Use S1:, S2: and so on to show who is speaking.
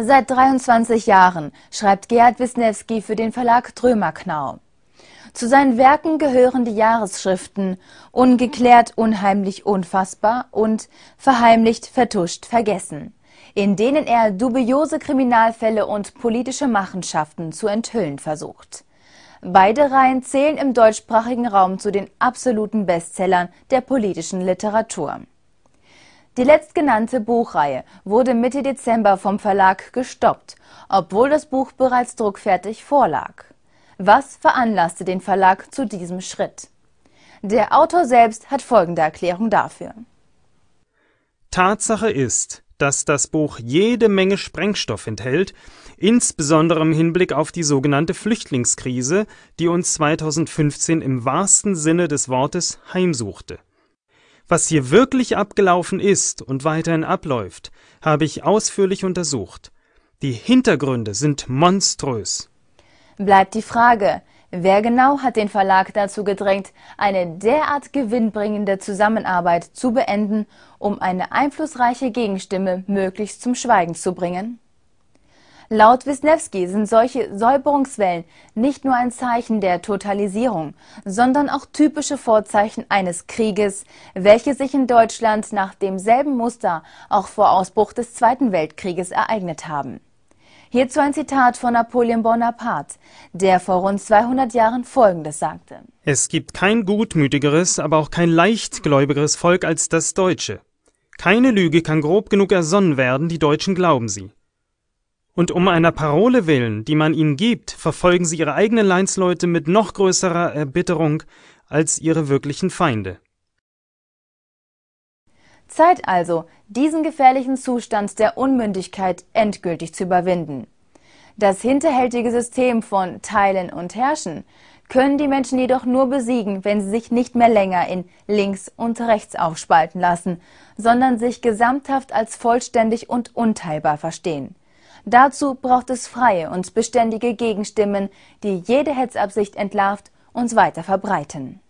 S1: Seit 23 Jahren schreibt Gerhard Wisniewski für den Verlag Trömerknau. Zu seinen Werken gehören die Jahresschriften Ungeklärt, Unheimlich, Unfassbar und Verheimlicht, Vertuscht, Vergessen, in denen er dubiose Kriminalfälle und politische Machenschaften zu enthüllen versucht. Beide Reihen zählen im deutschsprachigen Raum zu den absoluten Bestsellern der politischen Literatur. Die letztgenannte Buchreihe wurde Mitte Dezember vom Verlag gestoppt, obwohl das Buch bereits druckfertig vorlag. Was veranlasste den Verlag zu diesem Schritt? Der Autor selbst hat folgende Erklärung dafür.
S2: Tatsache ist, dass das Buch jede Menge Sprengstoff enthält, insbesondere im Hinblick auf die sogenannte Flüchtlingskrise, die uns 2015 im wahrsten Sinne des Wortes heimsuchte. Was hier wirklich abgelaufen ist und weiterhin abläuft, habe ich ausführlich untersucht. Die Hintergründe sind monströs.
S1: Bleibt die Frage, wer genau hat den Verlag dazu gedrängt, eine derart gewinnbringende Zusammenarbeit zu beenden, um eine einflussreiche Gegenstimme möglichst zum Schweigen zu bringen? Laut Wisniewski sind solche Säuberungswellen nicht nur ein Zeichen der Totalisierung, sondern auch typische Vorzeichen eines Krieges, welche sich in Deutschland nach demselben Muster auch vor Ausbruch des Zweiten Weltkrieges ereignet haben. Hierzu ein Zitat von Napoleon Bonaparte, der vor rund 200 Jahren Folgendes sagte.
S2: Es gibt kein gutmütigeres, aber auch kein leichtgläubigeres Volk als das Deutsche. Keine Lüge kann grob genug ersonnen werden, die Deutschen glauben sie. Und um einer Parole willen, die man ihnen gibt, verfolgen sie ihre eigenen Leinsleute mit noch größerer Erbitterung als ihre wirklichen Feinde.
S1: Zeit also, diesen gefährlichen Zustand der Unmündigkeit endgültig zu überwinden. Das hinterhältige System von Teilen und Herrschen können die Menschen jedoch nur besiegen, wenn sie sich nicht mehr länger in links und rechts aufspalten lassen, sondern sich gesamthaft als vollständig und unteilbar verstehen. Dazu braucht es freie und beständige Gegenstimmen, die jede Hetzabsicht entlarvt und weiter verbreiten.